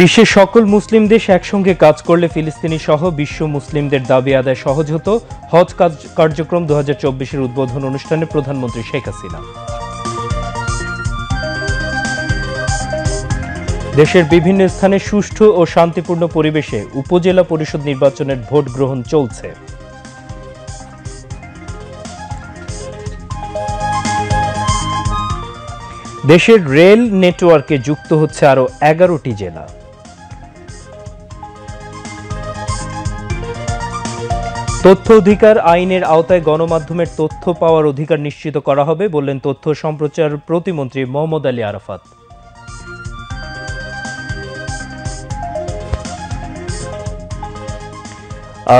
বিশ্বের সকল মুসলিম দেশ একসঙ্গে কাজ করলে ফিলিস্তিনি সহ বিশ্ব মুসলিমদের দাবি আদায় সহজ হতো হজ কার্যক্রম দু হাজার উদ্বোধন অনুষ্ঠানে প্রধানমন্ত্রী শেখ হাসিনা দেশের বিভিন্ন স্থানে সুষ্ঠু ও শান্তিপূর্ণ পরিবেশে উপজেলা পরিষদ নির্বাচনের ভোট গ্রহণ চলছে দেশের রেল নেটওয়ার্কে যুক্ত হচ্ছে আরও এগারোটি জেলা তথ্য অধিকার আইনের আওতায় গণমাধ্যমের তথ্য পাওয়ার অধিকার নিশ্চিত করা হবে বললেন তথ্য সম্প্রচার প্রতিমন্ত্রী মোহাম্মদ আলী আরাফাত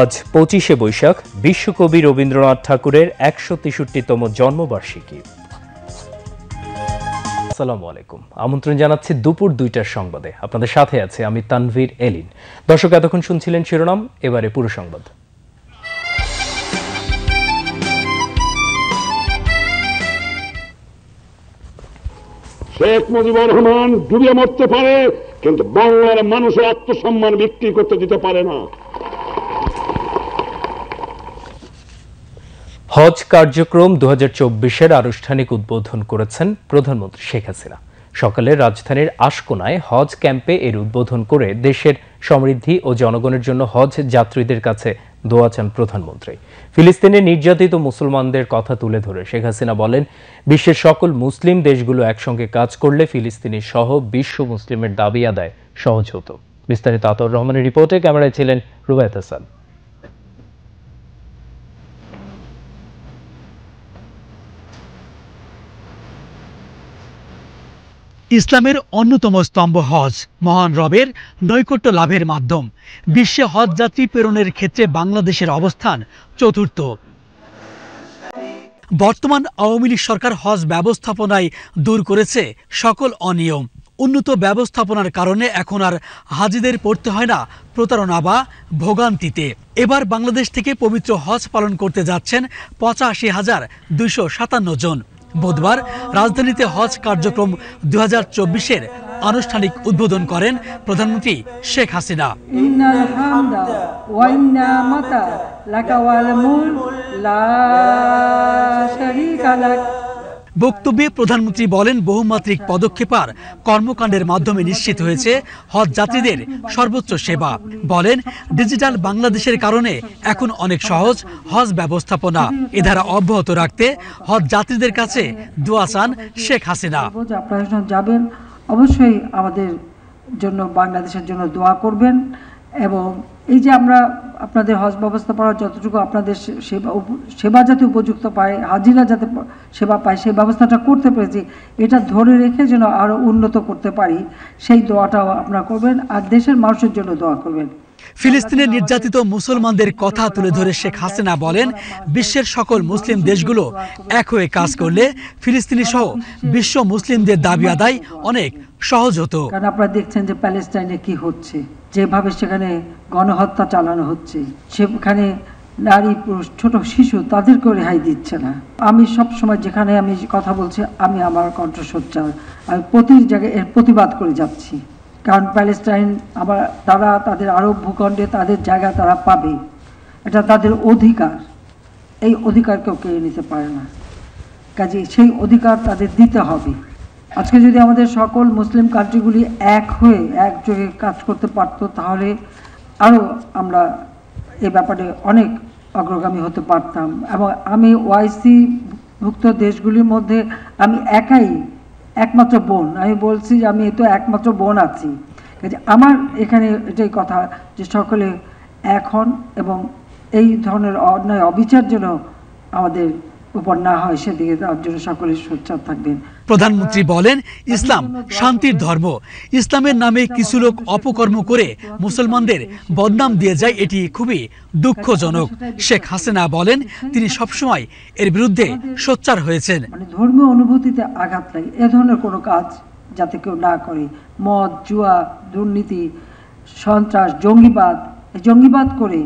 আজ পঁচিশে বৈশাখ বিশ্বকবি রবীন্দ্রনাথ ঠাকুরের একশো তেষট্টিতম জন্মবার্ষিকী আসসালামু আলাইকুম আমন্ত্রণ জানাচ্ছি দুপুর দুইটার সংবাদে আপনাদের সাথে আছে আমি তানভীর এলিন দর্শক এতক্ষণ শুনছিলেন শিরোনাম এবারে পুরো সংবাদ শেখ মুজিবুর রহমান ডুবে মরতে পারে কিন্তু বাংলার মানুষের আত্মসম্মান বিক্রি করতে দিতে পারে না হজ কার্যক্রম দু এর আনুষ্ঠানিক উদ্বোধন করেছেন প্রধানমন্ত্রী শেখ হাসিনা সকালে রাজধানীর আশকোনায় হজ ক্যাম্পে এর উদ্বোধন করে দেশের সমৃদ্ধি ও জনগণের জন্য হজ যাত্রীদের কাছে দোয়াচান প্রধানমন্ত্রী ফিলিস্তিনে নির্যাতিত মুসলমানদের কথা তুলে ধরে শেখ হাসিনা বলেন বিশ্বের সকল মুসলিম দেশগুলো একসঙ্গে কাজ করলে ফিলিস্তিনি সহ বিশ্ব মুসলিমের দাবি আদায় সহজ হতো বিস্তারিত আতর রহমানের রিপোর্টে ক্যামেরায় ছিলেন রুবায়ত হাসান ইসলামের অন্যতম স্তম্ভ হজ মহান রবের নৈকট্য লাভের মাধ্যম বিশ্বে হজ যাত্রী প্রেরণের ক্ষেত্রে বাংলাদেশের অবস্থান চতুর্থ বর্তমান আওয়ামী লীগ সরকার হজ ব্যবস্থাপনায় দূর করেছে সকল অনিয়ম উন্নত ব্যবস্থাপনার কারণে এখন আর হাজিদের পড়তে হয় না প্রতারণা বা ভোগান্তিতে এবার বাংলাদেশ থেকে পবিত্র হজ পালন করতে যাচ্ছেন পঁচাশি হাজার দুশো সাতান্ন জন বুধবার রাজধানীতে হজ কার্যক্রম দুই হাজার চব্বিশের আনুষ্ঠানিক উদ্বোধন করেন প্রধানমন্ত্রী শেখ হাসিনা লা বক্তব্যে প্রধানমন্ত্রী বলেন বহুমাত্রিক পদক্ষেপ আর কর্মকাণ্ডের মাধ্যমে নিশ্চিত হয়েছে হজ যাত্রীদের সর্বোচ্চ সেবা বলেন ডিজিটাল বাংলাদেশের কারণে এখন অনেক সহজ হজ ব্যবস্থাপনা এ ধারা অব্যাহত রাখতে হজ যাত্রীদের কাছে দোয়া চান শেখ হাসিনা যাবেন অবশ্যই আমাদের জন্য বাংলাদেশের জন্য দোয়া করবেন এবং এই যে আমরা আপনাদের হজ ব্যবস্থা পড়া যতটুকু আপনাদের সেবা সেবা যাতে উপযুক্ত পায় হাজিরা যাতে সেবা পায় সেই ব্যবস্থাটা করতে পেরেছি এটা ধরে রেখে যেন আরও উন্নত করতে পারি সেই দোয়াটাও আপনারা করবেন আর দেশের মানুষের জন্য দোয়া করবেন ফিলিস্তিনে নির্যাতিত মুসলমানদের কথা তুলে ধরে শেখ হাসিনা বলেন বিশ্বের সকল মুসলিম দেশগুলো এক হয়ে কাজ করলে ফিলিস্তিনি সহ বিশ্ব মুসলিমদের দাবি আদায় অনেক সহজ হতো আপনারা দেখছেন যে প্যালেস্টাইনে কি হচ্ছে যেভাবে সেখানে গণহত্যা চালানো হচ্ছে সেখানে নারী পুরুষ ছোট শিশু তাদেরকেও রেহাই দিচ্ছে না আমি সব সময় যেখানে আমি কথা বলছি আমি আমার কণ্ঠসোচ্চার আমি প্রতি জায়গায় এর প্রতিবাদ করে যাচ্ছি কারণ প্যালেস্টাইন আবার তারা তাদের আরব ভূখণ্ডে তাদের জায়গা তারা পাবে এটা তাদের অধিকার এই অধিকার কেউ কেড়ে নিতে পারে না কাজে সেই অধিকার তাদের দিতে হবে আজকে যদি আমাদের সকল মুসলিম কান্ট্রিগুলি এক হয়ে একযোগে কাজ করতে পারত তাহলে আরও আমরা এ ব্যাপারে অনেক অগ্রগামী হতে পারতাম এবং আমি ওয়াইসি ভুক্ত দেশগুলির মধ্যে আমি একাই একমাত্র বোন আমি বলছি যে আমি তো একমাত্র বোন আছি আমার এখানে এটাই কথা যে সকলে এখন এবং এই ধরনের অন্যায় অবিচার যেন আমাদের উপর না হয় সেদিকে তার জন্য সকলে সোচ্চার থাকবেন প্রধানমন্ত্রী বলেন ইসলাম শান্তির ধর্ম ইসলামের নামে কিছু লোক অপকর্ম করে মুসলমানদের বদনাম দিয়ে যায় এটি খুবই দুঃখজনক শেখ হাসিনা বলেন তিনি সবসময় এর বিরুদ্ধে সোচ্চার হয়েছেন মানে ধর্মীয় অনুভূতিতে আঘাত লাগে এ ধরনের কোনো কাজ যাতে কেউ না করে মদ জুয়া দুর্নীতি সন্ত্রাস জঙ্গিবাদ জঙ্গিবাদ করে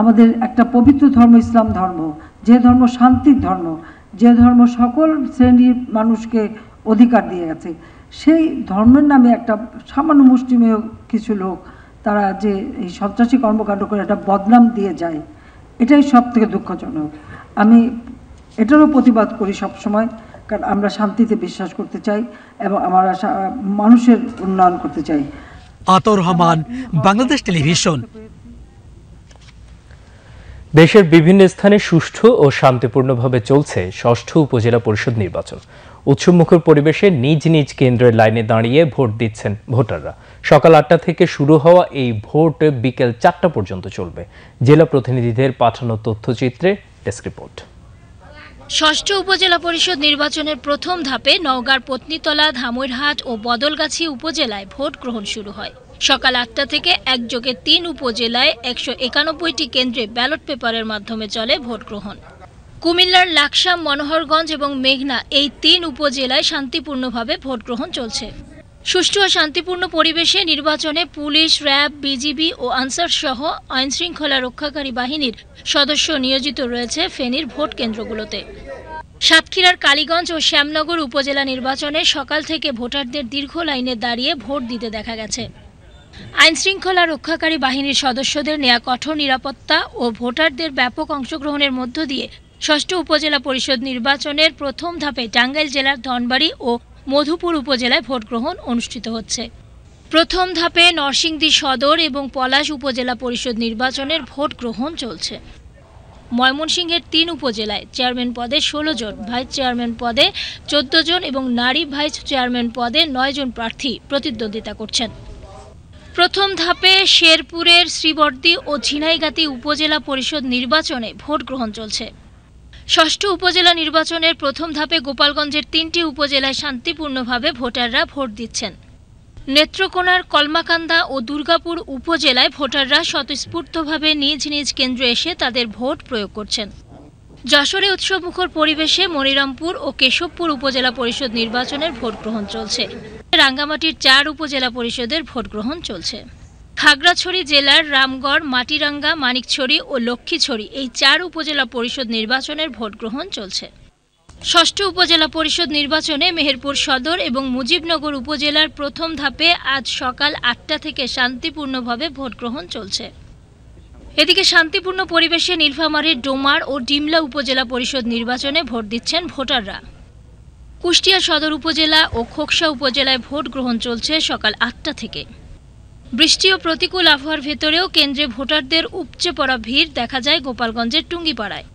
আমাদের একটা পবিত্র ধর্ম ইসলাম ধর্ম যে ধর্ম শান্তির ধর্ম যে ধর্ম সকল শ্রেণীর মানুষকে অধিকার দিয়ে গেছে সেই ধর্মের নামে একটা সামান্য মুষ্টিমেয় কিছু লোক তারা যে এই সন্ত্রাসী কর্মকাণ্ড করে একটা বদনাম দিয়ে যায় এটাই সব থেকে দুঃখজনক আমি এটারও প্রতিবাদ করি সবসময় কারণ আমরা শান্তিতে বিশ্বাস করতে চাই এবং আমরা মানুষের উন্নয়ন করতে চাই আতর রহমান বাংলাদেশ টেলিভিশন দেশের বিভিন্ন স্থানে সুষ্ঠু ও শান্তিপূর্ণভাবে চলছে ষষ্ঠ উপজেলা পরিষদ নির্বাচন উৎসবমুখর পরিবেশে নিজ নিজ কেন্দ্রের লাইনে দাঁড়িয়ে ভোট দিচ্ছেন ভোটাররা সকাল আটটা থেকে শুরু হওয়া এই ভোট বিকেল চারটা পর্যন্ত চলবে জেলা প্রতিনিধিদের পাঠানো তথ্যচিত্রে ডেস্ক রিপোর্ট ষষ্ঠ উপজেলা পরিষদ নির্বাচনের প্রথম ধাপে নওগাঁর পত্নীতলা ধামইরহাট ও বদলগাছি উপজেলায় ভোট গ্রহণ শুরু হয় সকাল আটটা থেকে একযোগে তিন উপজেলায় একশো একানব্বইটি কেন্দ্রে ব্যালট পেপারের মাধ্যমে চলে ভোট গ্রহণ কুমিল্লার লাকসাম মনোহরগঞ্জ এবং মেঘনা এই তিন উপজেলায় শান্তিপূর্ণভাবে ভোট গ্রহণ চলছে সুষ্ঠু ও শান্তিপূর্ণ পরিবেশে নির্বাচনে পুলিশ র্যাব বিজিবি ও আনসার সহ আইনশৃঙ্খলা রক্ষাকারী বাহিনীর সদস্য নিয়োজিত রয়েছে ফেনীর ভোট কেন্দ্রগুলোতে সাতক্ষীরার কালীগঞ্জ ও শ্যামনগর উপজেলা নির্বাচনে সকাল থেকে ভোটারদের দীর্ঘ লাইনে দাঁড়িয়ে ভোট দিতে দেখা গেছে আইনশৃঙ্খলা রক্ষাকারী বাহিনীর সদস্যদের নেয়া কঠোর নিরাপত্তা ও ভোটারদের ব্যাপক অংশগ্রহণের মধ্য দিয়ে ষষ্ঠ উপজেলা পরিষদ নির্বাচনের প্রথম ধাপে টাঙ্গাইল জেলার ধনবাড়ি ও মধুপুর উপজেলায় ভোট গ্রহণ অনুষ্ঠিত হচ্ছে প্রথম ধাপে নরসিংদী সদর এবং পলাশ উপজেলা পরিষদ নির্বাচনের ভোট গ্রহণ চলছে ময়মনসিংহের তিন উপজেলায় চেয়ারম্যান পদে ষোলো জন ভাইস চেয়ারম্যান পদে চোদ্দ জন এবং নারী ভাইস চেয়ারম্যান পদে নয় জন প্রার্থী প্রতিদ্বন্দ্বিতা করছেন প্রথম ধাপে শেরপুরের শ্রীবর্দী ও ঝিনাইগাতি উপজেলা পরিষদ নির্বাচনে ভোট গ্রহণ চলছে ষষ্ঠ উপজেলা নির্বাচনের প্রথম ধাপে গোপালগঞ্জের তিনটি উপজেলায় শান্তিপূর্ণভাবে ভোটাররা ভোট দিচ্ছেন নেত্রকোনার কলমাকান্দা ও দুর্গাপুর উপজেলায় ভোটাররা স্বতঃস্ফূর্তভাবে নিজ নিজ কেন্দ্রে এসে তাদের ভোট প্রয়োগ করছেন যশোরে উৎসবমুখর পরিবেশে মনিরামপুর ও কেশবপুর উপজেলা পরিষদ নির্বাচনের ভোট গ্রহণ চলছে রাঙ্গামাটির চার উপজেলা পরিষদের ভোট গ্রহণ চলছে খাগড়াছড়ি জেলার রামগড় মাটিরাঙ্গা মানিকছড়ি ও লক্ষ্মীছড়ি এই চার উপজেলা পরিষদ নির্বাচনের ভোট গ্রহণ চলছে ষষ্ঠ উপজেলা পরিষদ নির্বাচনে মেহেরপুর সদর এবং মুজিবনগর উপজেলার প্রথম ধাপে আজ সকাল আটটা থেকে শান্তিপূর্ণভাবে ভোট গ্রহণ চলছে এদিকে শান্তিপূর্ণ পরিবেশে নীলফামারীর ডোমার ও ডিমলা উপজেলা পরিষদ নির্বাচনে ভোট দিচ্ছেন ভোটাররা কুষ্টিয়া সদর উপজেলা ও খোকসা উপজেলায় ভোট গ্রহণ চলছে সকাল আটটা থেকে বৃষ্টি ও প্রতিকূল আবহাওয়ার ভেতরেও কেন্দ্রে ভোটারদের উপচে পড়া ভিড় দেখা যায় গোপালগঞ্জের টুঙ্গিপাড়ায়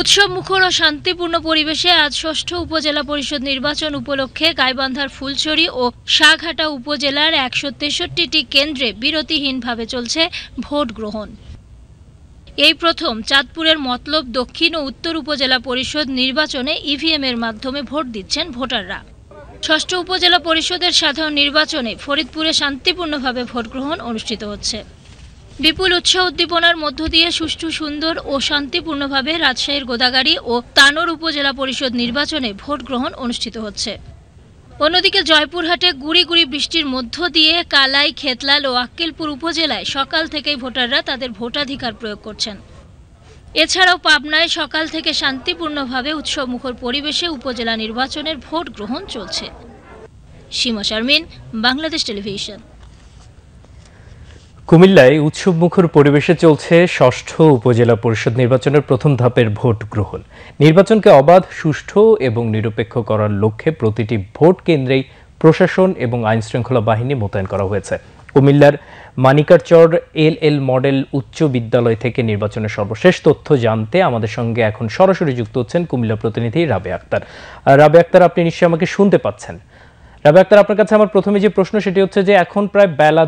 উৎসব মুখর ও শান্তিপূর্ণ পরিবেশে আজ ষষ্ঠ উপজেলা পরিষদ নির্বাচন উপলক্ষে গাইবান্ধার ফুলছড়ি ও সাঘাটা উপজেলার একশো তেষট্টিটি কেন্দ্রে বিরতিহীনভাবে চলছে ভোট গ্রহণ এই প্রথম চাঁদপুরের মতলব দক্ষিণ ও উত্তর উপজেলা পরিষদ নির্বাচনে ইভিএমের e মাধ্যমে ভোট দিচ্ছেন ভোটাররা ষষ্ঠ উপজেলা পরিষদের সাধারণ নির্বাচনে ফরিদপুরে শান্তিপূর্ণভাবে ভোট গ্রহণ অনুষ্ঠিত হচ্ছে বিপুল উৎসাহ উদ্দীপনার মধ্য দিয়ে সুষ্ঠু সুন্দর ও শান্তিপূর্ণভাবে রাজশাহীর গোদাগাড়ি ও তানোর উপজেলা পরিষদ নির্বাচনে ভোট গ্রহণ অনুষ্ঠিত হচ্ছে অন্যদিকে জয়পুরহাটে গুড়ি গুড়ি বৃষ্টির মধ্য দিয়ে কালাই খেতলাল ও আক্কেলপুর উপজেলায় সকাল থেকেই ভোটাররা তাদের ভোটাধিকার প্রয়োগ করছেন এছাড়াও পাবনায় সকাল থেকে শান্তিপূর্ণভাবে উৎসবমুখর পরিবেশে উপজেলা নির্বাচনের ভোট গ্রহণ চলছে সীমা শারমিন বাংলাদেশ টেলিভিশন কুমিল্লায় উৎসবমুখর পরিবেশে চলছে ষষ্ঠ উপজেলা পরিষদ নির্বাচনের প্রথম ধাপের ভোট গ্রহণ নির্বাচনকে অবাধ সুষ্ঠু এবং নিরপেক্ষ করার লক্ষ্যে প্রতিটি ভোট কেন্দ্রেই প্রশাসন এবং আইন শৃঙ্খলা বাহিনী মোতায়েন করা হয়েছে কুমিল্লার মানিকারচর এল এল মডেল উচ্চ বিদ্যালয় থেকে নির্বাচনের সর্বশেষ তথ্য জানতে আমাদের সঙ্গে এখন সরাসরি যুক্ত হচ্ছেন কুমিল্লা প্রতিনিধি রাবে আক্তার রাবে আক্তার আপনি নিশ্চয়ই আমাকে শুনতে পাচ্ছেন রাবে আক্তার আপনার কাছে আমার প্রথমে যে প্রশ্ন সেটি হচ্ছে যে এখন প্রায় বেলা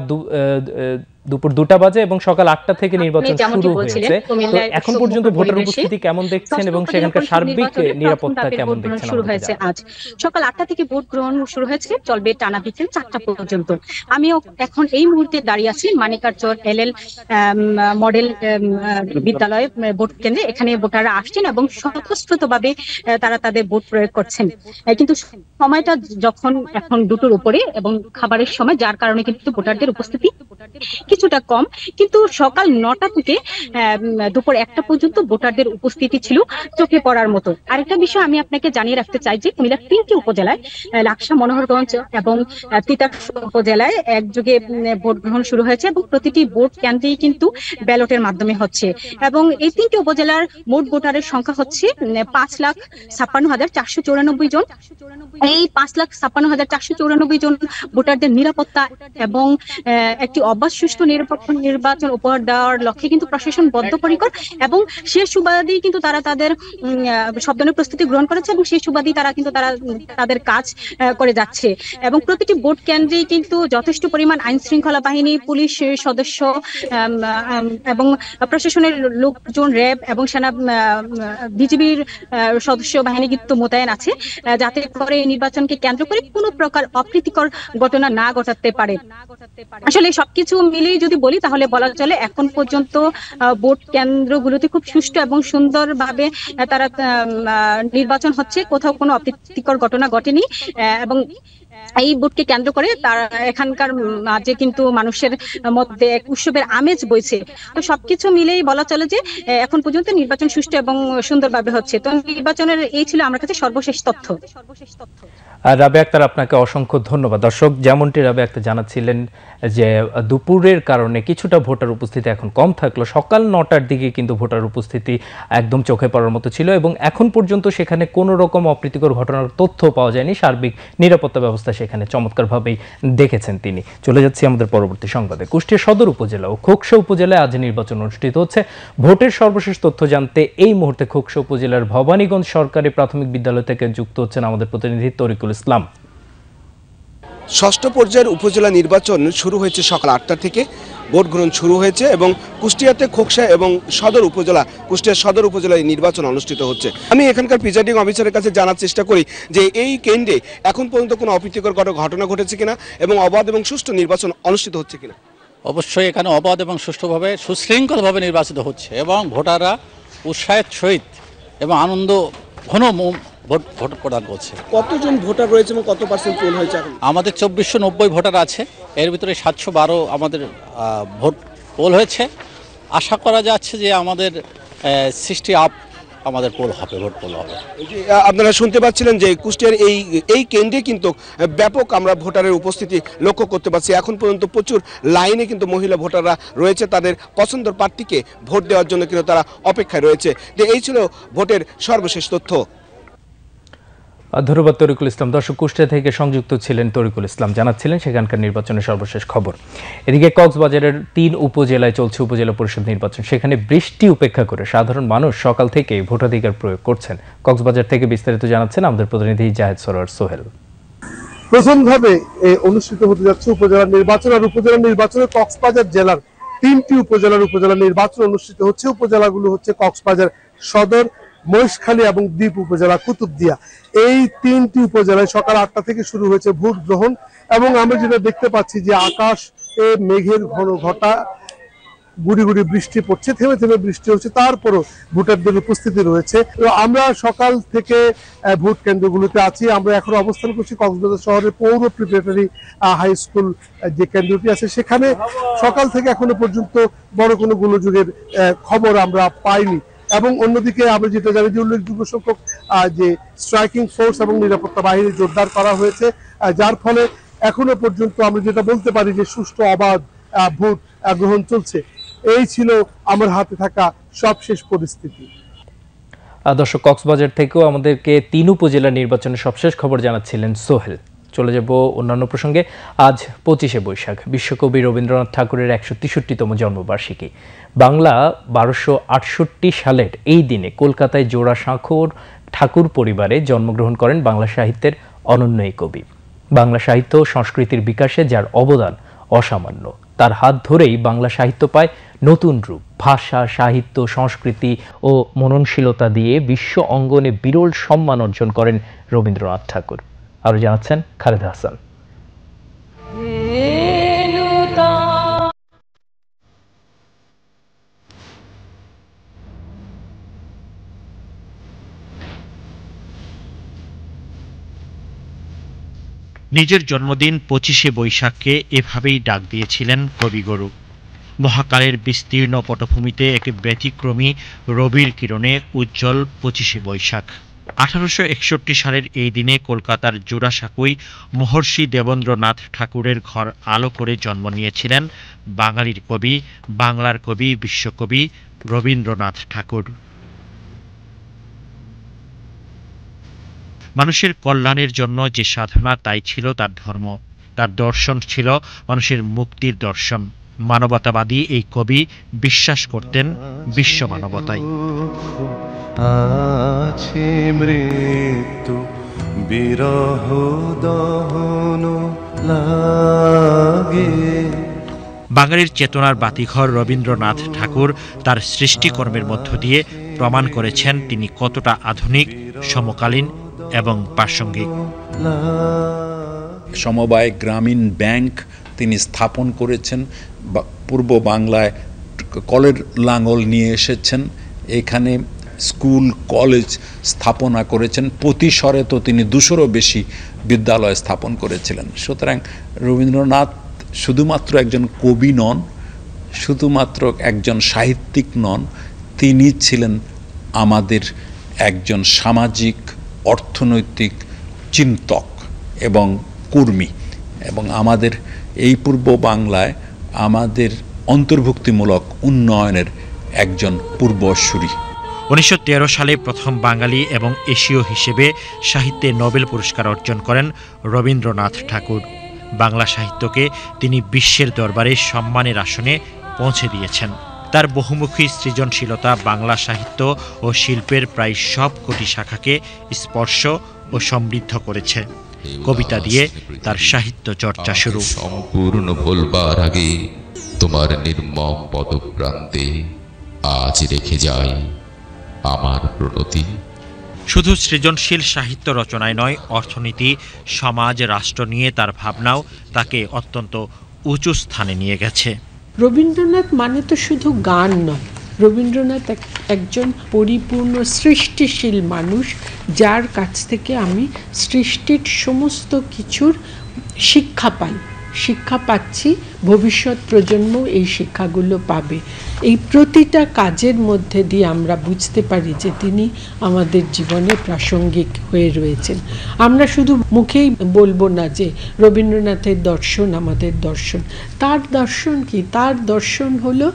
দুপুর দুটা বাজে এবং সকাল আটটা থেকে নির্বাচন শুরু হয়েছে তো এখন পর্যন্ত ভোটার উপস্থিতি কেমন দেখছেন এবং সেখানকার সার্বিক নিরাপত্তা কেমন দেখছেন শুরু হয়েছে আজ সকাল আটটা থেকে ভোট গ্রহণ শুরু হয়েছে চলবে টানা বিকেল চারটা পর্যন্ত আমি এখন এই মুহূর্তে দাঁড়িয়ে আছি মানিকারচর এল এল মডেল বিদ্যালয়ে ভোট কেন্দ্রে এখানে ভোটাররা আসছেন এবং স্বতঃস্ফূর্ত ভাবে তারা তাদের ভোট প্রয়োগ করছেন কিন্তু সময়টা যখন এখন দুটোর উপরে এবং খাবারের সময় যার কারণে কিন্তু ভোটারদের উপস্থিতি কিছুটা কম কিন্তু সকাল নটা থেকে দুপুর একটা পর্যন্ত ভোটারদের উপস্থিতি ছিল চোখে পড়ার মতো আরেকটা বিষয় আমি আপনাকে জানিয়ে রাখতে চাই যে কুমিল্লার তিনটি উপজেলায় লাকসা মনোহরগঞ্জ এবং তিতাস উপজেলায় একযোগে ভোট গ্রহণ শুরু হয়েছে এবং প্রতিটি ভোট কেন্দ্রেই কিন্তু ব্যালটের মাধ্যমে হচ্ছে এবং এই তিনটি উপজেলার মোট ভোটারের সংখ্যা হচ্ছে পাঁচ লাখ ছাপ্পান্ন হাজার চারশো চৌরানব্বই জন এই পাঁচ লাখ ছাপ্পান্ন হাজার চারশো চৌরানব্বই জন ভোটারদের নিরাপত্তা এবং একটি অবাধ সুষ্ঠু নিরপেক্ষ নির্বাচন উপহার দেওয়ার লক্ষ্যে কিন্তু প্রশাসন বদ্ধপরিকর এবং সে সুবাদেই কিন্তু তারা তাদের সব প্রস্তুতি গ্রহণ করেছে এবং সেই সুবাদেই তারা কিন্তু তারা তাদের কাজ করে যাচ্ছে এবং প্রতিটি ভোট কেন্দ্রেই কিন্তু যথেষ্ট পরিমাণ আইন শৃঙ্খলা বাহিনী পুলিশ সদস্য এবং প্রশাসনের লোকজন র্যাব এবং সেনা বিজিবির সদস্য বাহিনী কিন্তু মোতায়েন আছে যাতে করে এই নির্বাচনকে কেন্দ্র করে কোনো প্রকার অপ্রীতিকর ঘটনা না ঘটাতে পারে আসলে সবকিছু মিলে যদি বলি তাহলে বলা চলে এখন পর্যন্ত ভোট কেন্দ্রগুলোতে খুব সুষ্ঠু এবং সুন্দরভাবে তারা নির্বাচন হচ্ছে কোথাও কোনো অপ্রীতিকর ঘটনা ঘটেনি এবং এই বোর্ডকে কেন্দ্র করে তার এখানকার মাঝে কিন্তু মানুষের মধ্যে এক উৎসবের আমেজ বইছে তো সবকিছু মিলেই বলা চলে যে এখন পর্যন্ত নির্বাচন সুষ্ঠু এবং সুন্দরভাবে হচ্ছে তো নির্বাচনের এই ছিল আমার কাছে সর্বশেষ তথ্য আর রাবে আক্তার আপনাকে অসংখ্য ধন্যবাদ দর্শক যেমনটি রাবে আক্তার জানাচ্ছিলেন যে দুপুরের কারণে কিছুটা ভোটার উপস্থিতি এখন কম থাকলো সকাল নটার দিকে কিন্তু ভোটার উপস্থিতি একদম চোখে পড়ার মতো ছিল এবং এখন পর্যন্ত সেখানে কোনো রকম অপ্রীতিকর ঘটনার তথ্য পাওয়া যায়নি সার্বিক নিরাপত্তা ব্যবস্থা অবস্থা সেখানে চমৎকারভাবেই দেখেছেন তিনি চলে যাচ্ছি আমাদের পরবর্তী সংবাদে কুষ্টিয়া সদর উপজেলা ও খোকসা উপজেলায় আজ নির্বাচন অনুষ্ঠিত হচ্ছে ভোটের সর্বশেষ তথ্য জানতে এই মুহূর্তে খোকসা উপজেলার ভবানীগঞ্জ সরকারি প্রাথমিক বিদ্যালয় থেকে যুক্ত হচ্ছেন আমাদের প্রতিনিধি তরিকুল ইসলাম ষষ্ঠ পর্যায়ের উপজেলা নির্বাচন শুরু হয়েছে সকাল আটটা থেকে ভোট গ্রহণ শুরু হয়েছে এবং কুষ্টিয়াতে খোকসা এবং সদর উপজেলা কুষ্টিয়া সদর উপজেলায় নির্বাচন অনুষ্ঠিত হচ্ছে আমি এখানকার প্রিজাইডিং অফিসারের কাছে জানার চেষ্টা করি যে এই কেন্দ্রে এখন পর্যন্ত কোনো অপ্রীতিকর ঘটনা ঘটেছে কিনা এবং অবাধ এবং সুষ্ঠু নির্বাচন অনুষ্ঠিত হচ্ছে কিনা অবশ্যই এখানে অবাধ এবং সুষ্ঠুভাবে সুশৃঙ্খলভাবে নির্বাচিত হচ্ছে এবং ভোটাররা উৎসাহের সহিত এবং আনন্দ ঘন ভোট ভোট প্রদান করছে কতজন ভোটার রয়েছে এবং কত পার্সেন্ট পোল হয়েছে আমাদের চব্বিশশো নব্বই ভোটার আছে এর ভিতরে সাতশো বারো আমাদের ভোট পোল হয়েছে আশা করা যাচ্ছে যে আমাদের সৃষ্টি আপ আমাদের পোল হবে ভোট পোল হবে আপনারা শুনতে পাচ্ছিলেন যে কুষ্টিয়ার এই এই কেন্দ্রে কিন্তু ব্যাপক আমরা ভোটারের উপস্থিতি লক্ষ্য করতে পারছি এখন পর্যন্ত প্রচুর লাইনে কিন্তু মহিলা ভোটাররা রয়েছে তাদের পছন্দর প্রার্থীকে ভোট দেওয়ার জন্য কিন্তু তারা অপেক্ষায় রয়েছে এই ছিল ভোটের সর্বশেষ তথ্য ধন্যবাদ তরিকুল ইসলাম দর্শক কুষ্টিয়া থেকে সংযুক্ত ছিলেন তরিকুল ইসলাম জানাচ্ছিলেন সেখানকার নির্বাচনের সর্বশেষ খবর এদিকে কক্সবাজারের তিন উপজেলায় চলছে উপজেলা পরিষদ নির্বাচন সেখানে বৃষ্টি উপেক্ষা করে সাধারণ মানুষ সকাল থেকে ভোটাধিকার প্রয়োগ করছেন কক্সবাজার থেকে বিস্তারিত জানাচ্ছেন আমাদের প্রতিনিধি জাহেদ সরোয়ার সোহেল প্রথমভাবে অনুষ্ঠিত হতে যাচ্ছে উপজেলা নির্বাচন আর উপজেলা নির্বাচনে কক্সবাজার জেলার তিনটি উপজেলার উপজেলা নির্বাচন অনুষ্ঠিত হচ্ছে উপজেলাগুলো হচ্ছে কক্সবাজার সদর মহেশখালী এবং দ্বীপ উপজেলা কুতুবদিয়া এই তিনটি উপজেলায় সকাল আটটা থেকে শুরু হয়েছে ভোট গ্রহণ এবং আমরা যেটা দেখতে পাচ্ছি যে আকাশ এ মেঘের ঘন ঘটা গুড়ি গুড়ি বৃষ্টি পড়ছে থেমে থেমে বৃষ্টি হচ্ছে তারপরও ভোটারদের উপস্থিতি রয়েছে তো আমরা সকাল থেকে ভোট কেন্দ্রগুলোতে আছি আমরা এখন অবস্থান করছি কক্সবাজার শহরের পৌর প্রিপারেটারি হাই স্কুল যে কেন্দ্রটি আছে সেখানে সকাল থেকে এখনো পর্যন্ত বড় কোনো গুলোযোগের খবর আমরা পাইনি এবং অন্যদিকে আমরা যেটা জানি যে উল্লেখযোগ্য সংখ্যক যে স্ট্রাইকিং ফোর্স এবং নিরাপত্তা বাহিনী জোরদার করা হয়েছে যার ফলে এখনো পর্যন্ত আমরা যেটা বলতে পারি যে সুষ্ঠু অবাধ ভোট গ্রহণ চলছে এই ছিল আমার হাতে থাকা সবশেষ পরিস্থিতি দর্শক কক্সবাজার থেকেও আমাদেরকে তিন উপজেলা নির্বাচনের সবশেষ খবর জানাচ্ছিলেন সোহেল চলে যাব অন্যান্য প্রসঙ্গে আজ পঁচিশে বৈশাখ বিশ্বকবি রবীন্দ্রনাথ ঠাকুরের একশো তেষট্টিতম জন্মবার্ষিকী বাংলা বারোশো আটষট্টি সালের এই দিনে কলকাতায় জোড়া সাঁখর ঠাকুর পরিবারে জন্মগ্রহণ করেন বাংলা সাহিত্যের অনন্য এই কবি বাংলা সাহিত্য সংস্কৃতির বিকাশে যার অবদান অসামান্য তার হাত ধরেই বাংলা সাহিত্য পায় নতুন রূপ ভাষা সাহিত্য সংস্কৃতি ও মননশীলতা দিয়ে বিশ্ব অঙ্গনে বিরল সম্মান অর্জন করেন রবীন্দ্রনাথ ঠাকুর আরো জানাচ্ছেন খালেদ হাসান নিজের জন্মদিন পঁচিশে বৈশাখকে এভাবেই ডাক দিয়েছিলেন কবিগুরু মহাকালের বিস্তীর্ণ পটভূমিতে একটি ব্যতিক্রমী রবির কিরণে উজ্জ্বল পঁচিশে বৈশাখ আঠারোশো একষট্টি সালের এই দিনে কলকাতার জোড়াসাঁকুই মহর্ষি দেবেন্দ্রনাথ ঠাকুরের ঘর আলো করে জন্ম নিয়েছিলেন বাঙালির কবি বাংলার কবি বিশ্বকবি রবীন্দ্রনাথ ঠাকুর মানুষের কল্যাণের জন্য যে সাধনা তাই ছিল তার ধর্ম তার দর্শন ছিল মানুষের মুক্তির দর্শন মানবতাবাদী এই কবি বিশ্বাস করতেন বিশ্ব মানবতায় বাঙালির চেতনার বাতিঘর রবীন্দ্রনাথ ঠাকুর তার সৃষ্টিকর্মের মধ্য দিয়ে প্রমাণ করেছেন তিনি কতটা আধুনিক সমকালীন এবং প্রাসঙ্গিক সমবায় গ্রামীণ ব্যাংক তিনি স্থাপন করেছেন পূর্ব বাংলায় কলের লাঙল নিয়ে এসেছেন এখানে স্কুল কলেজ স্থাপনা করেছেন প্রতি স্বরে তো তিনি দুশোরও বেশি বিদ্যালয় স্থাপন করেছিলেন সুতরাং রবীন্দ্রনাথ শুধুমাত্র একজন কবি নন শুধুমাত্র একজন সাহিত্যিক নন তিনি ছিলেন আমাদের একজন সামাজিক অর্থনৈতিক চিন্তক এবং কর্মী এবং আমাদের এই পূর্ব বাংলায় আমাদের অন্তর্ভুক্তিমূলক উন্নয়নের একজন পূর্বসূরি উনিশশো সালে প্রথম বাঙালি এবং এশীয় হিসেবে সাহিত্যে নোবেল পুরস্কার অর্জন করেন রবীন্দ্রনাথ ঠাকুর বাংলা সাহিত্যকে তিনি বিশ্বের দরবারে সম্মানের আসনে পৌঁছে দিয়েছেন তার বহুমুখী সৃজনশীলতা বাংলা সাহিত্য ও শিল্পের প্রায় সব কোটি শাখাকে স্পর্শ ও সমৃদ্ধ করেছে কবিতা দিয়ে তার সাহিত্য চর্চা শুরু সম্পূর্ণ ভুলবার আগে তোমার নির্মম পদপ্রান্তে আজ রেখে যাই আমার প্রণতি শুধু সৃজনশীল সাহিত্য রচনায় নয় অর্থনীতি সমাজ রাষ্ট্র নিয়ে তার ভাবনাও তাকে অত্যন্ত উঁচু স্থানে নিয়ে গেছে রবীন্দ্রনাথ মানে তো শুধু গান নয় রবীন্দ্রনাথ এক একজন পরিপূর্ণ সৃষ্টিশীল মানুষ যার কাছ থেকে আমি সৃষ্টির সমস্ত কিছুর শিক্ষা পাই শিক্ষা পাচ্ছি ভবিষ্যৎ প্রজন্ম এই শিক্ষাগুলো পাবে এই প্রতিটা কাজের মধ্যে দিয়ে আমরা বুঝতে পারি যে তিনি আমাদের জীবনে প্রাসঙ্গিক হয়ে রয়েছেন আমরা শুধু মুখেই বলবো না যে রবীন্দ্রনাথের দর্শন আমাদের দর্শন তার দর্শন কি তার দর্শন হলো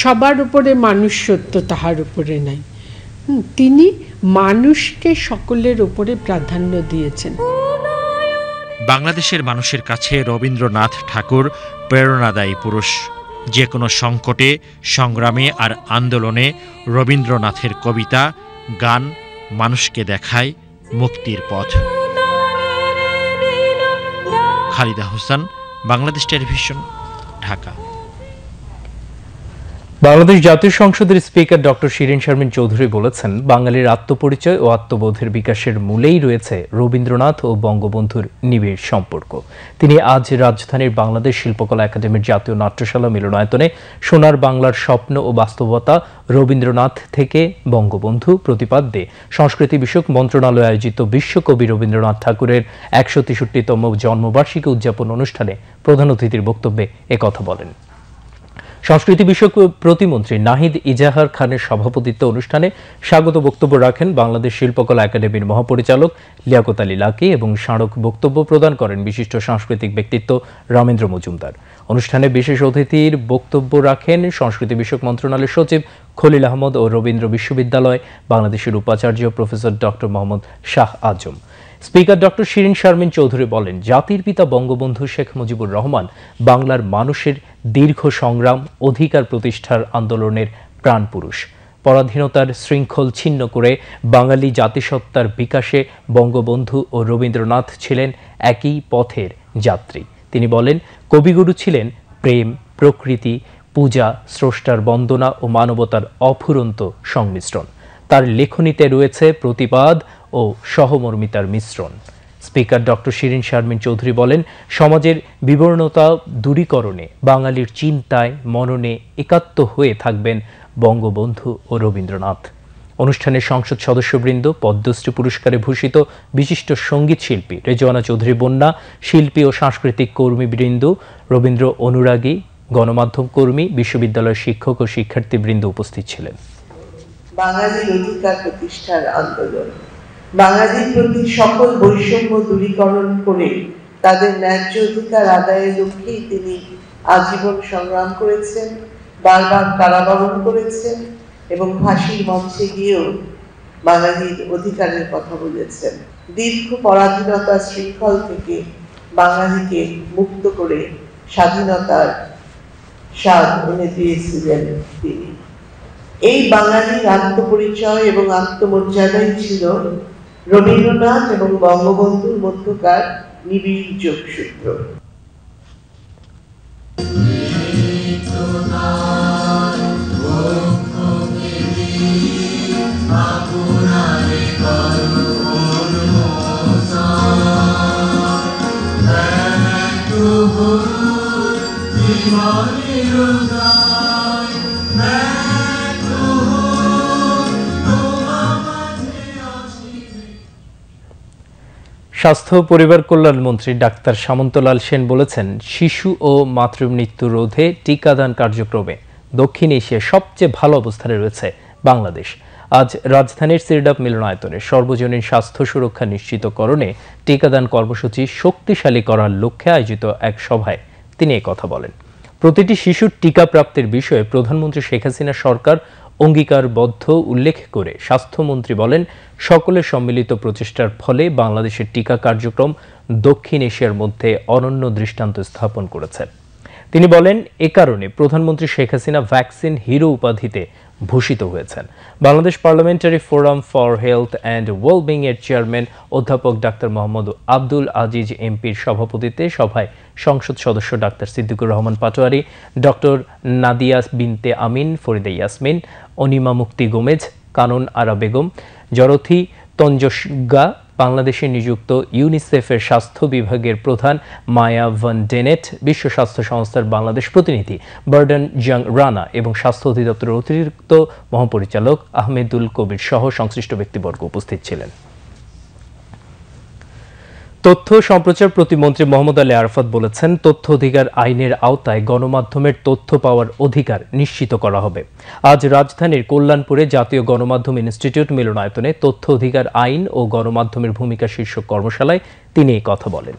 সবার উপরে মানুষ সত্য তাহার উপরে নাই তিনি মানুষকে সকলের উপরে প্রাধান্য দিয়েছেন বাংলাদেশের মানুষের কাছে রবীন্দ্রনাথ ঠাকুর প্রেরণাদায়ী পুরুষ যে কোনো সংকটে সংগ্রামে আর আন্দোলনে রবীন্দ্রনাথের কবিতা গান মানুষকে দেখায় মুক্তির পথ খালিদা হোসেন বাংলাদেশ টেলিভিশন ঢাকা বাংলাদেশ জাতীয় সংসদের স্পিকার ডক্টর শিরিন শর্মিন চৌধুরী বলেছেন বাঙালির আত্মপরিচয় ও আত্মবোধের বিকাশের মূলেই রয়েছে রবীন্দ্রনাথ ও বঙ্গবন্ধুর নিবিড় সম্পর্ক তিনি আজ রাজধানীর বাংলাদেশ শিল্পকলা একাডেমির জাতীয় নাট্যশালা মিলনায়তনে সোনার বাংলার স্বপ্ন ও বাস্তবতা রবীন্দ্রনাথ থেকে বঙ্গবন্ধু প্রতিপাদ্যে সংস্কৃতি বিষয়ক মন্ত্রণালয় আয়োজিত বিশ্বকবি রবীন্দ্রনাথ ঠাকুরের একশো তেষট্টিতম জন্মবার্ষিকী উদযাপন অনুষ্ঠানে প্রধান অতিথির বক্তব্যে একথা বলেন সংস্কৃতি বিষয়ক প্রতিমন্ত্রী নাহিদ ইজাহার খানের সভাপতিত্ব অনুষ্ঠানে স্বাগত বক্তব্য রাখেন বাংলাদেশ শিল্পকলা একাডেমির মহাপরিচালক লিয়াকত আলী লাকি এবং স্মারক বক্তব্য প্রদান করেন বিশিষ্ট সাংস্কৃতিক ব্যক্তিত্ব রামেন্দ্র মজুমদার অনুষ্ঠানে বিশেষ অতিথির বক্তব্য রাখেন সংস্কৃতি বিষয়ক মন্ত্রণালয়ের সচিব খলিল আহমদ ও রবীন্দ্র বিশ্ববিদ্যালয় বাংলাদেশের উপাচার্য professor doctor Mohammad Shah Azam speaker doctor Shirin Sharmin Chowdhury বলেন জাতির পিতা বঙ্গবন্ধু শেখ মুজিবুর রহমান বাংলার মানুষের দীর্ঘ সংগ্রাম অধিকার প্রতিষ্ঠার আন্দোলনের প্রাণপুরুষ পরাধীনতার শৃঙ্খল ছিন্ন করে বাঙালি জাতিসত্তার বিকাশে বঙ্গবন্ধু ও রবীন্দ্রনাথ ছিলেন একই পথের যাত্রী তিনি বলেন কবিগুরু ছিলেন প্রেম প্রকৃতি পূজা স্রষ্টার বন্দনা ও মানবতার অফুরন্ত সংমিশ্রণ তার লেখনীতে রয়েছে প্রতিবাদ ও সহমর্মিতার মিশ্রণ স্পিকার ডক্টর শিরিন শারমিন চৌধুরী বলেন সমাজের বিবর্ণতা দূরীকরণে বাঙালির চিন্তায় মননে একাত্ম হয়ে থাকবেন বঙ্গবন্ধু ও রবীন্দ্রনাথ অনুষ্ঠানে সংসদ সদস্যবৃন্দ পদ্মশ্রী পুরস্কারে ভূষিত বিশিষ্ট সঙ্গীত শিল্পী রেজওয়ানা চৌধুরী বন্যা শিল্পী ও সাংস্কৃতিক কর্মীবৃন্দ রবীন্দ্র অনুরাগী গণমাধ্যম কর্মী বিশ্ববিদ্যালয়ের শিক্ষক ও শিক্ষার্থীবৃন্দ উপস্থিত ছিলেন বাঙালির অধিকার প্রতিষ্ঠার আন্দোলন বাঙালির প্রতি সকল বৈষম্য দূরীকরণ করে তাদের ন্যায্য অধিকার আদায়ের লক্ষ্যেই তিনি আজীবন সংগ্রাম করেছেন বারবার কারাবরণ করেছেন এবং ফাঁসির মঞ্চে গিয়েও বাঙালির অধিকারের কথা বলেছেন দীর্ঘ পরাধীনতা শৃঙ্খল থেকে বাঙালিকে মুক্ত করে স্বাধীনতার স্বাদ এনে দিয়েছিলেন তিনি এই বাঙালির আত্মপরিচয় এবং আত্মমর্যাদাই ছিল রবীন্দ্রনাথ এবং বঙ্গবন্ধুর মধ্যকার নিবিড় যোগসূত্র Mani Rosa স্বাস্থ্য ও পরিবার কল্যাণ মন্ত্রী ডাক্তার সামন্তলাল সেন বলেছেন শিশু ও মাতৃমৃত্যু রোধে টিকাদান কার্যক্রমে দক্ষিণ এশিয়ার সবচেয়ে ভালো অবস্থানে রয়েছে বাংলাদেশ আজ রাজধানীর সিরডাপ মিলনায়তনে সর্বজনীন স্বাস্থ্য সুরক্ষা নিশ্চিতকরণে টিকাদান কর্মসূচি শক্তিশালী করার লক্ষ্যে আয়োজিত এক সভায় তিনি কথা বলেন প্রতিটি শিশুর টিকা প্রাপ্তির বিষয়ে প্রধানমন্ত্রী শেখ হাসিনা সরকার অঙ্গীকারবদ্ধ উল্লেখ করে স্বাস্থ্যমন্ত্রী বলেন সকলের সম্মিলিত প্রচেষ্টার ফলে বাংলাদেশের টিকা কার্যক্রম দক্ষিণ এশিয়ার মধ্যে অনন্য দৃষ্টান্ত স্থাপন করেছে তিনি বলেন এ কারণে প্রধানমন্ত্রী শেখ হাসিনা ভ্যাকসিন হিরো উপাধিতে ভূষিত হয়েছেন Bangladesh parliamentary forum for health and wellbeing এর চেয়ারম্যান অধ্যাপক ডাক্তার মোহাম্মদ আব্দুল আজিজ এমপির সভাপতিত্বে সভায় সংসদ সদস্য ডাক্তার সিদ্দিকুর রহমান পাটোয়ারি ডক্টর নাদিয়াস বিনতে আমিন ফরিদে ইয়াসমিন অনিমা মুক্তি গোমেজ কানন আরা বেগম জরথি তঞ্জসগা বাংলাদেশে নিযুক্ত ইউনিসেফের স্বাস্থ্য বিভাগের প্রধান মায়া ভন ডেনেট বিশ্ব স্বাস্থ্য সংস্থার বাংলাদেশ প্রতিনিধি বার্ডন জাং রানা এবং স্বাস্থ্য অধিদপ্তরের অতিরিক্ত মহাপরিচালক আহমেদুল কবির সহ সংশ্লিষ্ট ব্যক্তিবর্গ উপস্থিত ছিলেন তথ্য সম্প্রচার প্রতিমন্ত্রী মোহাম্মদ আলী আরফাত বলেছেন তথ্য অধিকার আইনের আওতায় গণমাধ্যমের তথ্য পাওয়ার অধিকার নিশ্চিত করা হবে আজ রাজধানীর কল্যাণপুরে জাতীয় গণমাধ্যম ইনস্টিটিউট মিলনায়তনে তথ্য অধিকার আইন ও গণমাধ্যমের ভূমিকা শীর্ষক কর্মশালায় তিনি এই কথা বলেন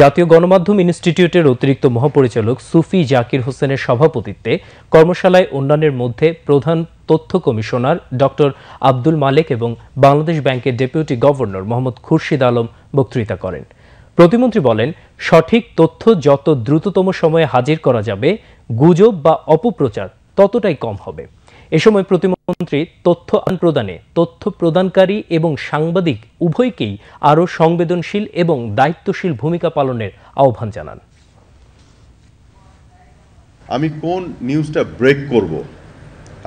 জাতীয় গণমাধ্যম ইনস্টিটিউটের অতিরিক্ত মহাপরিচালক সুফি জাকির হোসেনের সভাপতিত্বে কর্মশালায় অন্যান্যের মধ্যে প্রধান তথ্য কমিশনার ডক্টর আব্দুল মালেক এবং বাংলাদেশ ব্যাংকের ডেপুটি গভর্নর মোহাম্মদ খুরশিদ আলম বক্তৃতা করেন প্রতিমন্ত্রী বলেন সঠিক তথ্য যত দ্রুততম সময়ে হাজির করা যাবে গুজব বা অপপ্রচার ততটাই কম হবে এ সময় প্রতিমন্ত্রী তথ্য প্রদানে তথ্য প্রদানকারী এবং সাংবাদিক উভয়কেই আরও সংবেদনশীল এবং দায়িত্বশীল ভূমিকা পালনের আহ্বান জানান আমি কোন নিউজটা ব্রেক করব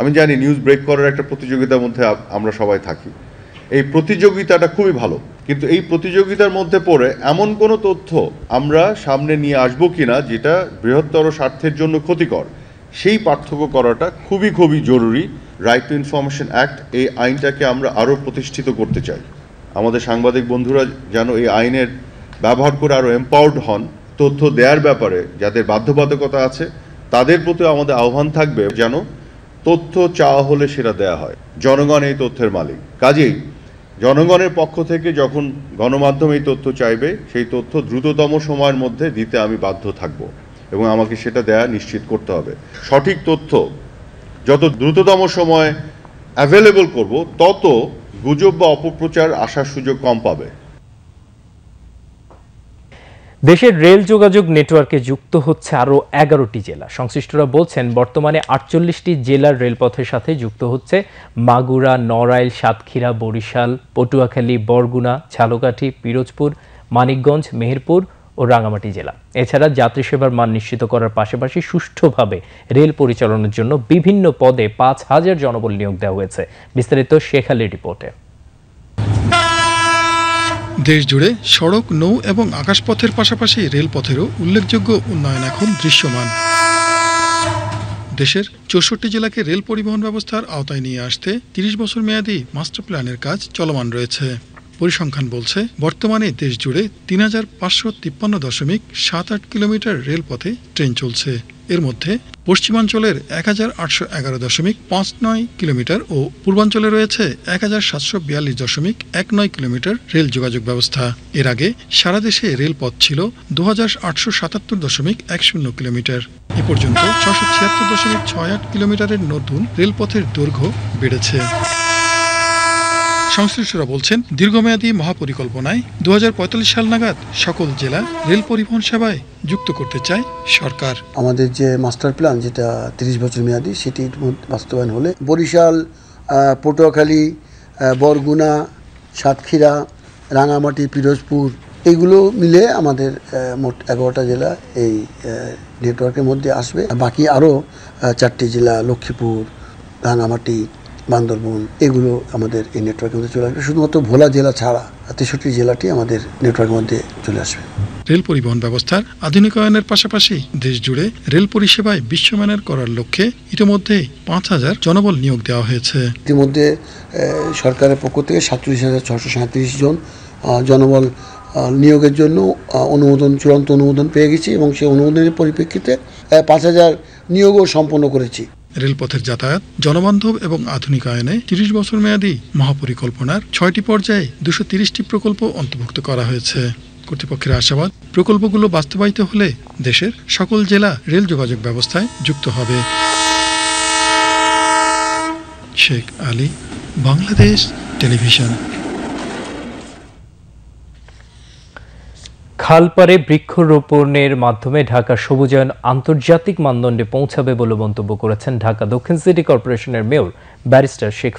আমি জানি নিউজ ব্রেক করার একটা প্রতিযোগিতার মধ্যে আমরা সবাই থাকি এই প্রতিযোগিতাটা খুবই ভালো কিন্তু এই প্রতিযোগিতার মধ্যে পড়ে এমন কোনো তথ্য আমরা সামনে নিয়ে আসবো কিনা যেটা বৃহত্তর স্বার্থের জন্য ক্ষতিকর সেই পার্থক্য করাটা খুবই খুবই জরুরি রাইট টু ইনফরমেশন অ্যাক্ট এই আইনটাকে আমরা আরও প্রতিষ্ঠিত করতে চাই আমাদের সাংবাদিক বন্ধুরা যেন এই আইনের ব্যবহার করে আরও এম্পাওয়ার্ড হন তথ্য দেওয়ার ব্যাপারে যাদের বাধ্যবাধকতা আছে তাদের প্রতি আমাদের আহ্বান থাকবে যেন তথ্য চাওয়া হলে সেটা দেয়া হয় জনগণ এই তথ্যের মালিক কাজেই জনগণের পক্ষ থেকে যখন গণমাধ্যম এই তথ্য চাইবে সেই তথ্য দ্রুততম সময়ের মধ্যে দিতে আমি বাধ্য থাকব এবং আমাকে সেটা দেয়া নিশ্চিত করতে হবে সঠিক তথ্য যত দ্রুততম সময় অ্যাভেলেবল করব তত গুজব বা অপপ্রচার আসার সুযোগ কম পাবে দেশের রেল যোগাযোগ নেটওয়ার্কে যুক্ত হচ্ছে আরও এগারোটি জেলা সংশ্লিষ্টরা বলছেন বর্তমানে আটচল্লিশটি জেলার রেলপথের সাথে যুক্ত হচ্ছে মাগুরা নড়াইল সাতক্ষীরা বরিশাল পটুয়াখালী বরগুনা ঝালকাঠি পিরোজপুর মানিকগঞ্জ মেহেরপুর ও রাঙামাটি জেলা এছাড়া যাত্রী সেবার মান নিশ্চিত করার পাশাপাশি সুষ্ঠুভাবে রেল পরিচালনার জন্য বিভিন্ন পদে পাঁচ হাজার জনবল নিয়োগ দেওয়া হয়েছে বিস্তারিত শেখালি রিপোর্টে দেশ জুড়ে সড়ক নৌ এবং আকাশপথের পাশাপাশি রেলপথেরও উল্লেখযোগ্য উন্নয়ন এখন দৃশ্যমান দেশের চৌষট্টি জেলাকে রেল পরিবহন ব্যবস্থার আওতায় নিয়ে আসতে তিরিশ বছর মেয়াদী মাস্টার প্ল্যানের কাজ চলমান রয়েছে পরিসংখ্যান বলছে বর্তমানে দেশ জুড়ে তিন হাজার পাঁচশো তিপ্পান্ন দশমিক সাত আট কিলোমিটার রেলপথে ট্রেন চলছে এর মধ্যে পশ্চিমাঞ্চলের এক হাজার আটশো এগারো দশমিক পাঁচ নয় কিলোমিটার ও পূর্বাঞ্চলে রয়েছে এক হাজার সাতশো বিয়াল্লিশ দশমিক এক নয় কিলোমিটার রেল যোগাযোগ ব্যবস্থা এর আগে সারা দেশে রেলপথ ছিল দু হাজার আটশো সাতাত্তর দশমিক এক শূন্য কিলোমিটার এ পর্যন্ত ছশো ছিয়াত্তর দশমিক ছয় আট কিলোমিটারের নতুন রেলপথের দৈর্ঘ্য বেড়েছে সংশ্লিষ্টরা বলছেন দীর্ঘমেয়াদী মহাপরিকল্পনায় দু সাল নাগাদ সকল জেলা রেল পরিবহন সেবায় যুক্ত করতে চায় সরকার আমাদের যে মাস্টার প্ল্যান যেটা তিরিশ বছর মেয়াদী সেটি বাস্তবায়ন হলে বরিশাল পটুয়াখালী বরগুনা সাতক্ষীরা রাঙামাটি পিরোজপুর এগুলো মিলে আমাদের মোট এগারোটা জেলা এই নেটওয়ার্কের মধ্যে আসবে বাকি আরও চারটি জেলা লক্ষ্মীপুর রাঙামাটি বান্দরবন এগুলো আমাদের এই নেটওয়ার্কের মধ্যে চলে আসবে শুধুমাত্র ভোলা জেলা ছাড়া তেষট্টি জেলাটি আমাদের নেটওয়ার্কের মধ্যে চলে আসবে রেল পরিবহন ব্যবস্থার আধুনিকায়নের পাশাপাশি দেশ জুড়ে রেল পরিষেবায় বিশ্বমানের করার লক্ষ্যে ইতিমধ্যে পাঁচ হাজার জনবল নিয়োগ দেওয়া হয়েছে ইতিমধ্যে সরকারের পক্ষ থেকে সাতচল্লিশ হাজার ছশো সাঁত্রিশ জন জনবল নিয়োগের জন্য অনুমোদন চূড়ান্ত অনুমোদন পেয়ে গেছি এবং সেই অনুমোদনের পরিপ্রেক্ষিতে পাঁচ হাজার নিয়োগও সম্পন্ন করেছি রেলপথের যাতায়াত জনবান্ধব এবং আধুনিক আয়নে তিরিশ বছর মেয়াদী মহাপরিকল্পনার ছয়টি পর্যায়ে দুশো তিরিশটি প্রকল্প অন্তর্ভুক্ত করা হয়েছে কর্তৃপক্ষের আশাবাদ প্রকল্পগুলো বাস্তবায়িত হলে দেশের সকল জেলা রেল যোগাযোগ ব্যবস্থায় যুক্ত হবে শেখ আলী বাংলাদেশ টেলিভিশন খালপাড়ে বৃক্ষরোপণের মাধ্যমে ঢাকা সবুজায়ন আন্তর্জাতিক মানদণ্ডে পৌঁছাবে বলে মন্তব্য করেছেন ঢাকা দক্ষিণ সিটি কর্পোরেশনের মেয়র ব্যারিস্টার শেখ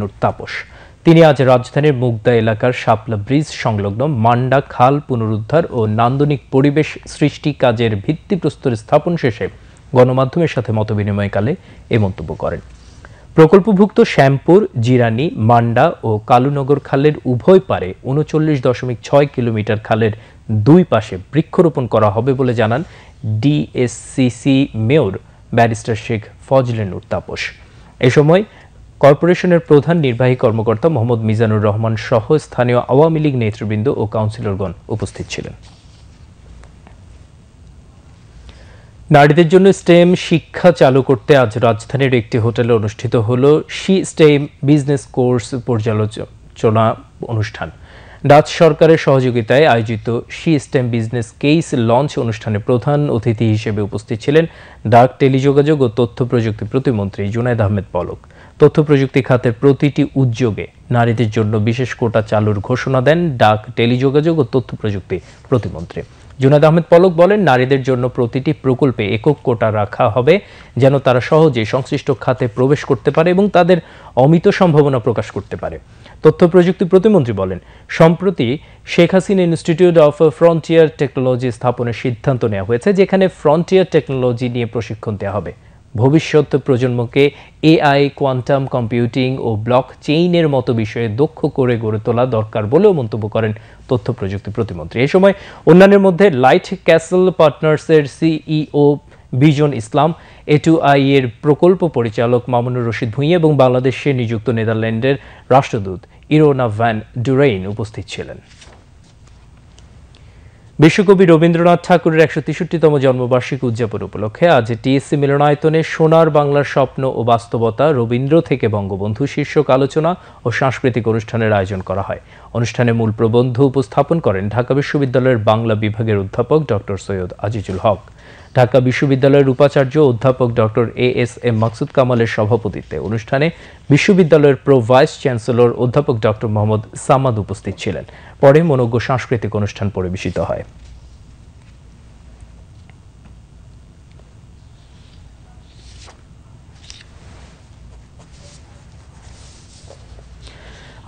নুর তাপস তিনি আজ রাজধানীর মুগদা এলাকার শাপলা ব্রিজ সংলগ্ন মান্ডা খাল পুনরুদ্ধার ও নান্দনিক পরিবেশ সৃষ্টি কাজের ভিত্তিপ্রস্তর স্থাপন শেষে গণমাধ্যমের সাথে মতবিনিময়কালে এ মন্তব্য করেন প্রকল্পভুক্ত শ্যামপুর জিরানি মান্ডা ও কালুনগর খালের উভয় পারে উনচল্লিশ দশমিক ছয় কিলোমিটার খালের দুই পাশে বৃক্ষরোপণ করা হবে বলে জানান DSCC mayor barrister Sheikh Fazlenoor Taposh এ সময় কর্পোরেশনের প্রধান নির্বাহী কর্মকর্তা মোহাম্মদ মিজানুর রহমান সহ স্থানীয় আওয়ামী লীগ নেতৃবৃন্দ ও কাউন্সিলরগণ উপস্থিত ছিলেন নারীদের জন্য স্টেম শিক্ষা চালু করতে আজ রাজধানীর একটি হোটেলে অনুষ্ঠিত হল শি স্টেম বিজনেস কোর্স পর্যালোচনা অনুষ্ঠান ডাচ সরকারের সহযোগিতায় আয়োজিত C STEM business case launch অনুষ্ঠানে প্রধান অতিথি হিসেবে উপস্থিত ছিলেন ডাক টেলিযোগাযোগ ও তথ্য প্রযুক্তি প্রতিমন্ত্রী জুনায়দ আহমেদ পলক তথ্য প্রযুক্তি খাতের প্রতিটি উদ্যোগে নারীদের জন্য বিশেষ কোটা চালুর ঘোষণা দেন ডাক টেলিযোগাযোগ ও তথ্য প্রযুক্তি প্রতিমন্ত্রী জুনাদ আহমেদ পলক বলেন নারীদের জন্য প্রতিটি প্রকল্পে একক কোটা রাখা হবে যেন তারা সহজে সংশ্লিষ্ট খাতে প্রবেশ করতে পারে এবং তাদের অমিত সম্ভাবনা প্রকাশ করতে পারে তথ্য প্রযুক্তি প্রতিমন্ত্রী বলেন সম্প্রতি Sheikh Hasina institute of frontier technology স্থাপনের সিদ্ধান্ত নেওয়া হয়েছে যেখানে ফ্রন্টিয়ার টেকনোলজি নিয়ে প্রশিক্ষণ দেওয়া হবে ভবিষ্যৎ প্রজন্মকে এআই কোয়ান্টাম কম্পিউটিং ও ব্লক চেইনের মতো বিষয়ে দক্ষ করে গড়ে তোলা দরকার বলেও মন্তব্য করেন তথ্য প্রযুক্তি প্রতিমন্ত্রী এ সময় অন্যান্যের মধ্যে লাইট ক্যাসল পার্টনার্সের সিইও বিজন ইসলাম এটুআই এর প্রকল্প পরিচালক মামুনুর রশিদ ভুঁইয়া এবং বাংলাদেশে নিযুক্ত নেদারল্যান্ডের রাষ্ট্রদূত ইরোনা ভ্যান ডুরেইন উপস্থিত ছিলেন বিশ্বকবি রবীন্দ্রনাথ ঠাকুরের একশো তিষট্টিতম জন্মবার্ষিকী উদযাপন উপলক্ষে আজ টিএসসি মিলনায়তনে সোনার বাংলার স্বপ্ন ও বাস্তবতা রবীন্দ্র থেকে বঙ্গবন্ধু শীর্ষক আলোচনা ও সাংস্কৃতিক অনুষ্ঠানের আয়োজন করা হয় অনুষ্ঠানে মূল প্রবন্ধ উপস্থাপন করেন ঢাকা বিশ্ববিদ্যালয়ের বাংলা বিভাগের অধ্যাপক ডক্টর সৈয়দ আজিজুল হক ঢাকা বিশ্ববিদ্যালয়ের উপাচার্য অধ্যাপক doctor A S M Maksud কামালের সভাপতিত্বে অনুষ্ঠানে বিশ্ববিদ্যালয়ের প্রো ভাইস চ্যান্সেলর অধ্যাপক ডক্টর মোহাম্মদ সামাদ উপস্থিত ছিলেন পরে মনজ্ঞ সাংস্কৃতিক অনুষ্ঠান পরিবেশিত হয়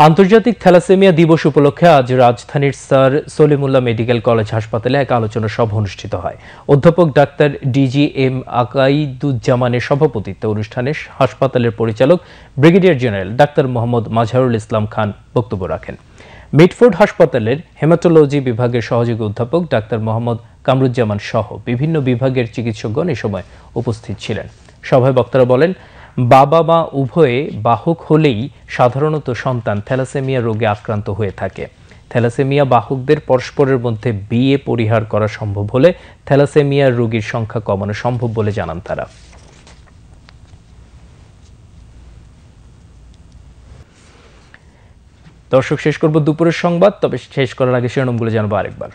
আন্তর্জাতিক থ্যালাসেমিয়া দিবস উপলক্ষে আজ রাজধানীর স্যার সলিমুল্লাহ মেডিকেল কলেজ হাসপাতালে এক আলোচনা সভা অনুষ্ঠিত হয় অধ্যাপক ডাক্তার ডিজি এম আকাইদুজ্জামানের সভাপতিত্বে অনুষ্ঠানে হাসপাতালের পরিচালক brigadier general doctor Mohammad Majharul Islam Khan বক্তব্য রাখেন মিটফোর্ড হাসপাতালের হেমাটোলজি বিভাগের সহযোগী অধ্যাপক ডাক্তার মোহাম্মদ কামরুজ্জামান সহ বিভিন্ন বিভাগের চিকিৎসকগণ এ সময় উপস্থিত ছিলেন সভায় বক্তারা বলেন বাবা মা উভয়ে বাহক হলেই সাধারণত সন্তান থ্যালাসেমিয়া রোগে আক্রান্ত হয়ে থাকে থ্যালাসেমিয়া বাহকদের পরস্পরের মধ্যে বিয়ে পরিহার করা সম্ভব হলে থ্যালাসেমিয়া রোগীর সংখ্যা কমানো সম্ভব বলে জানান তারা দর্শক শেষ করব দুপুরের সংবাদ তবে শেষ করার আগে শিরোনামগুলো জানবো আরেকবার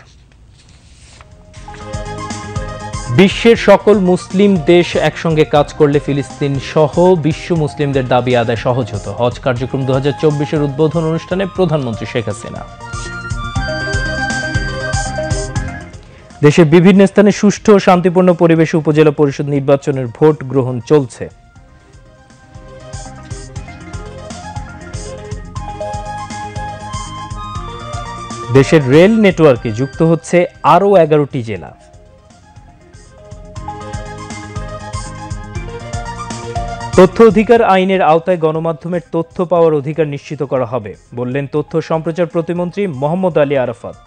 বিশ্বের সকল মুসলিম দেশ একসঙ্গে কাজ করলে ফিলিস্তিন সহ বিশ্ব মুসলিমদের দাবি আদায় সহজ হতো হজ কার্যক্রম দু হাজার উদ্বোধন অনুষ্ঠানে প্রধানমন্ত্রী শেখ হাসিনা দেশের বিভিন্ন স্থানে সুষ্ঠু ও শান্তিপূর্ণ পরিবেশে উপজেলা পরিষদ নির্বাচনের ভোট গ্রহণ চলছে দেশের রেল নেটওয়ার্কে যুক্ত হচ্ছে আরও এগারোটি জেলা তথ্য অধিকার আইনের আওতায় গণমাধ্যমের তথ্য পাওয়ার অধিকার নিশ্চিত করা হবে বললেন তথ্য সম্প্রচার প্রতিমন্ত্রী মোহাম্মদ আলী আরাফাত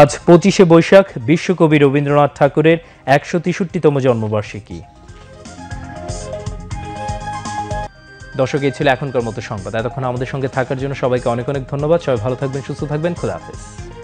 আজ পঁচিশে বৈশাখ বিশ্বকবি রবীন্দ্রনাথ ঠাকুরের একশো তেষট্টিতম জন্মবার্ষিকী দর্শক এ ছিল এখনকার মতো সংবাদ এতক্ষণ আমাদের সঙ্গে থাকার জন্য সবাইকে অনেক অনেক ধন্যবাদ সবাই ভালো থাকবেন সুস্থ থাকবেন খোদা হাফেজ